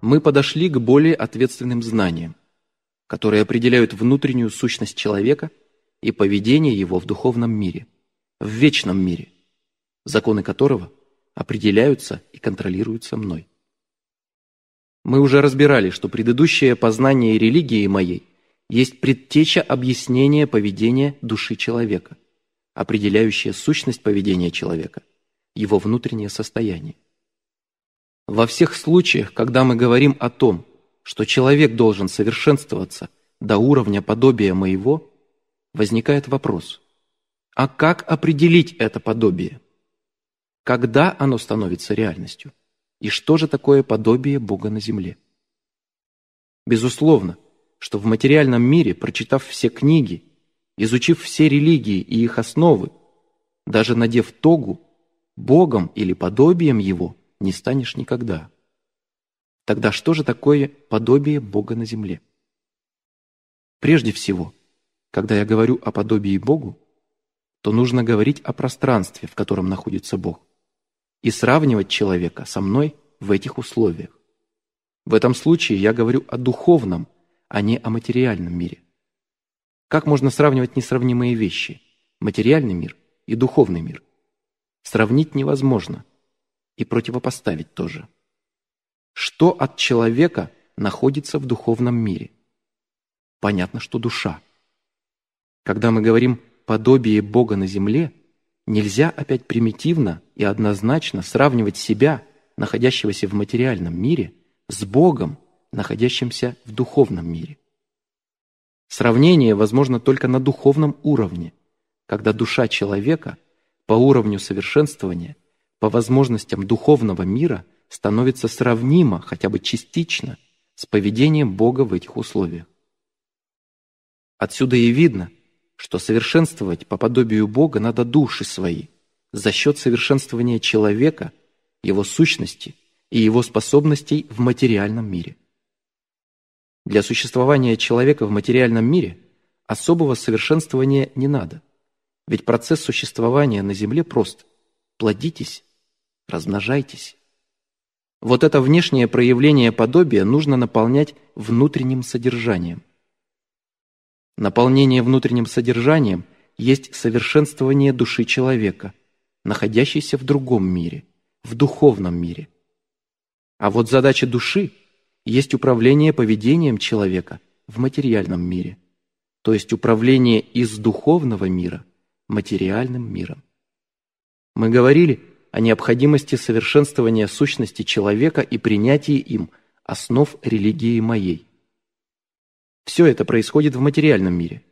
мы подошли к более ответственным знаниям, которые определяют внутреннюю сущность человека и поведение его в духовном мире, в вечном мире, законы которого определяются и контролируются мной. Мы уже разбирали, что предыдущее познание религии моей есть предтеча объяснения поведения души человека, определяющая сущность поведения человека, его внутреннее состояние. Во всех случаях, когда мы говорим о том, что человек должен совершенствоваться до уровня подобия моего, возникает вопрос, а как определить это подобие? Когда оно становится реальностью? И что же такое подобие Бога на земле? Безусловно, что в материальном мире, прочитав все книги, изучив все религии и их основы, даже надев тогу, Богом или подобием его – не станешь никогда. Тогда что же такое подобие Бога на земле? Прежде всего, когда я говорю о подобии Богу, то нужно говорить о пространстве, в котором находится Бог, и сравнивать человека со мной в этих условиях. В этом случае я говорю о духовном, а не о материальном мире. Как можно сравнивать несравнимые вещи – материальный мир и духовный мир? Сравнить невозможно, и противопоставить тоже. Что от человека находится в духовном мире? Понятно, что душа. Когда мы говорим «подобие Бога на земле», нельзя опять примитивно и однозначно сравнивать себя, находящегося в материальном мире, с Богом, находящимся в духовном мире. Сравнение возможно только на духовном уровне, когда душа человека по уровню совершенствования по возможностям духовного мира становится сравнимо, хотя бы частично, с поведением Бога в этих условиях. Отсюда и видно, что совершенствовать по подобию Бога надо души свои за счет совершенствования человека, его сущности и его способностей в материальном мире. Для существования человека в материальном мире особого совершенствования не надо, ведь процесс существования на Земле прост – плодитесь Размножайтесь. Вот это внешнее проявление подобия нужно наполнять внутренним содержанием. Наполнение внутренним содержанием есть совершенствование души человека, находящейся в другом мире, в духовном мире. А вот задача души есть управление поведением человека в материальном мире, то есть управление из духовного мира материальным миром. Мы говорили, о необходимости совершенствования сущности человека и принятии им основ религии моей. Все это происходит в материальном мире,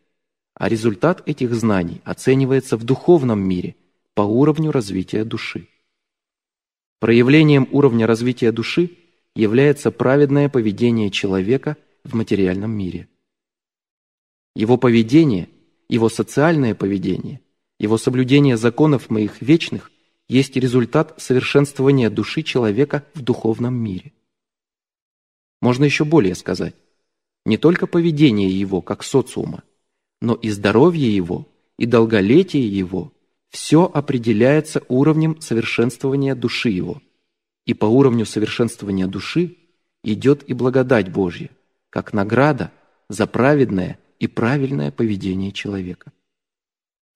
а результат этих знаний оценивается в духовном мире по уровню развития души. Проявлением уровня развития души является праведное поведение человека в материальном мире. Его поведение, его социальное поведение, его соблюдение законов моих вечных есть результат совершенствования души человека в духовном мире. Можно еще более сказать. Не только поведение его, как социума, но и здоровье его, и долголетие его, все определяется уровнем совершенствования души его. И по уровню совершенствования души идет и благодать Божья, как награда за праведное и правильное поведение человека.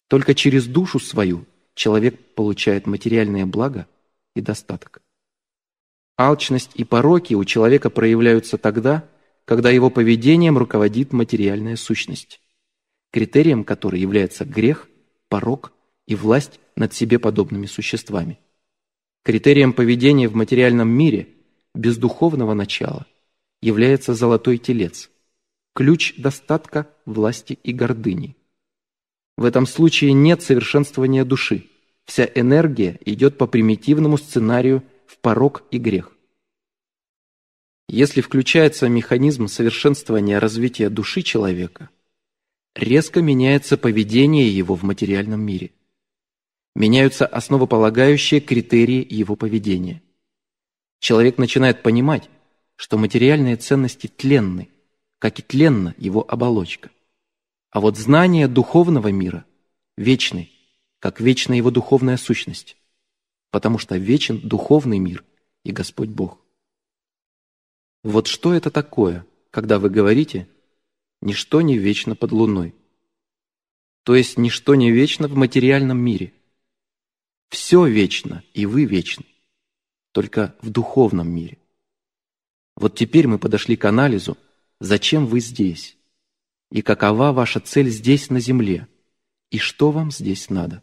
Только через душу свою человек получает материальное благо и достаток. Алчность и пороки у человека проявляются тогда, когда его поведением руководит материальная сущность, критерием которой является грех, порок и власть над себе подобными существами. Критерием поведения в материальном мире без духовного начала является золотой телец, ключ достатка, власти и гордыни – в этом случае нет совершенствования души. Вся энергия идет по примитивному сценарию в порог и грех. Если включается механизм совершенствования развития души человека, резко меняется поведение его в материальном мире. Меняются основополагающие критерии его поведения. Человек начинает понимать, что материальные ценности тленны, как и тленна его оболочка – а вот знание духовного мира вечны, как вечна его духовная сущность, потому что вечен духовный мир и Господь Бог. Вот что это такое, когда вы говорите «ничто не вечно под луной», то есть ничто не вечно в материальном мире. Все вечно, и вы вечны, только в духовном мире. Вот теперь мы подошли к анализу «Зачем вы здесь?» и какова ваша цель здесь, на земле, и что вам здесь надо.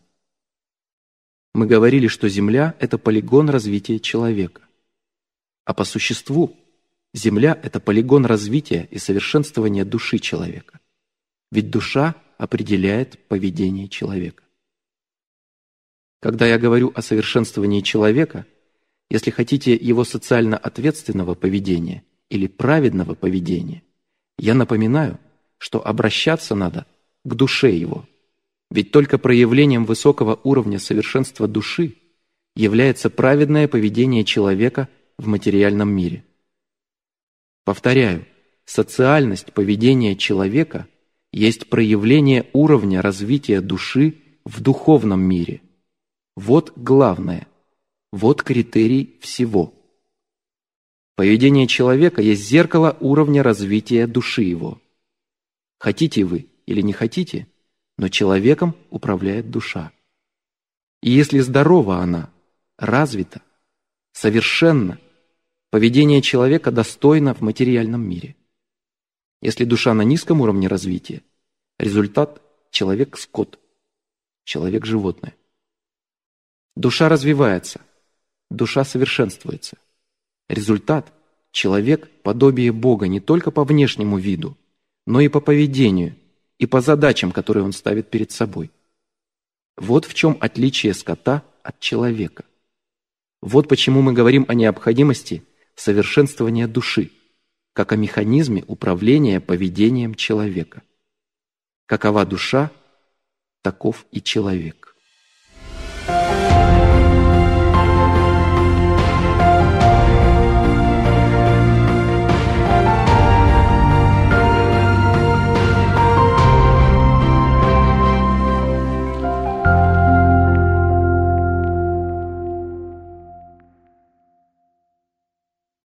Мы говорили, что Земля — это полигон развития человека. А по существу Земля — это полигон развития и совершенствования души человека. Ведь душа определяет поведение человека. Когда я говорю о совершенствовании человека, если хотите его социально ответственного поведения или праведного поведения, я напоминаю — что обращаться надо к душе его. Ведь только проявлением высокого уровня совершенства души является праведное поведение человека в материальном мире. Повторяю, социальность поведения человека есть проявление уровня развития души в духовном мире. Вот главное, вот критерий всего. Поведение человека есть зеркало уровня развития души его – Хотите вы или не хотите, но человеком управляет душа. И если здорова она, развита, совершенно, поведение человека достойно в материальном мире. Если душа на низком уровне развития, результат – человек-скот, человек-животное. Душа развивается, душа совершенствуется. Результат – человек – подобие Бога не только по внешнему виду – но и по поведению, и по задачам, которые он ставит перед собой. Вот в чем отличие скота от человека. Вот почему мы говорим о необходимости совершенствования души, как о механизме управления поведением человека. Какова душа, таков и человек.